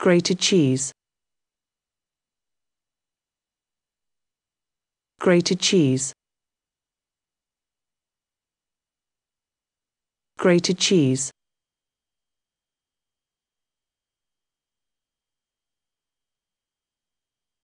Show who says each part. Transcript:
Speaker 1: grated cheese grated cheese grated cheese